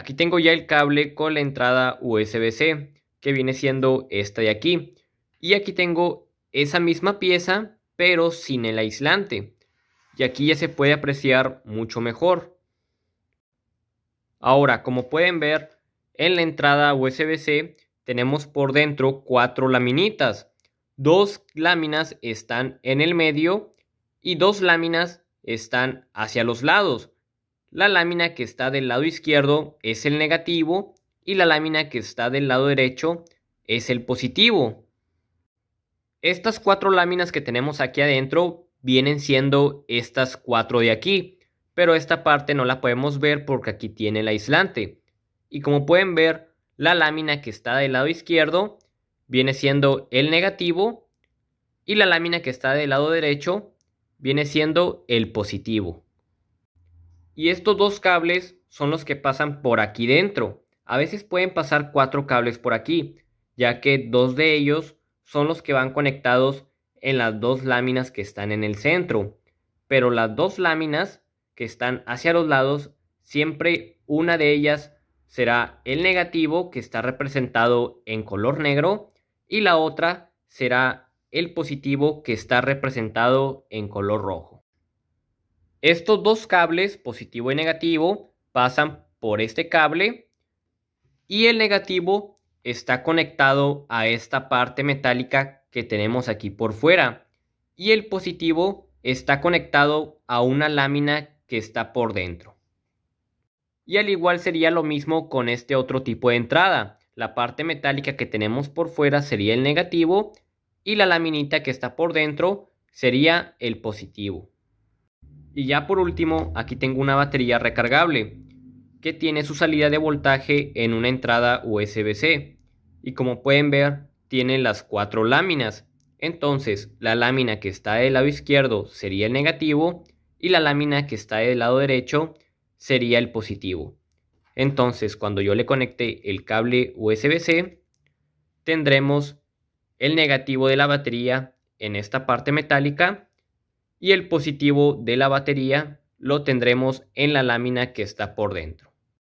Aquí tengo ya el cable con la entrada USB-C, que viene siendo esta de aquí. Y aquí tengo esa misma pieza, pero sin el aislante. Y aquí ya se puede apreciar mucho mejor. Ahora, como pueden ver, en la entrada USB-C tenemos por dentro cuatro laminitas. Dos láminas están en el medio y dos láminas están hacia los lados. La lámina que está del lado izquierdo es el negativo y la lámina que está del lado derecho es el positivo. Estas cuatro láminas que tenemos aquí adentro vienen siendo estas cuatro de aquí, pero esta parte no la podemos ver porque aquí tiene el aislante. Y como pueden ver, la lámina que está del lado izquierdo viene siendo el negativo y la lámina que está del lado derecho viene siendo el positivo. Y estos dos cables son los que pasan por aquí dentro. A veces pueden pasar cuatro cables por aquí, ya que dos de ellos son los que van conectados en las dos láminas que están en el centro. Pero las dos láminas que están hacia los lados, siempre una de ellas será el negativo que está representado en color negro y la otra será el positivo que está representado en color rojo. Estos dos cables, positivo y negativo, pasan por este cable y el negativo está conectado a esta parte metálica que tenemos aquí por fuera y el positivo está conectado a una lámina que está por dentro. Y al igual sería lo mismo con este otro tipo de entrada. La parte metálica que tenemos por fuera sería el negativo y la laminita que está por dentro sería el positivo. Y ya por último, aquí tengo una batería recargable que tiene su salida de voltaje en una entrada USB-C. Y como pueden ver, tiene las cuatro láminas. Entonces, la lámina que está del lado izquierdo sería el negativo y la lámina que está del lado derecho sería el positivo. Entonces, cuando yo le conecte el cable USB-C, tendremos el negativo de la batería en esta parte metálica y el positivo de la batería lo tendremos en la lámina que está por dentro.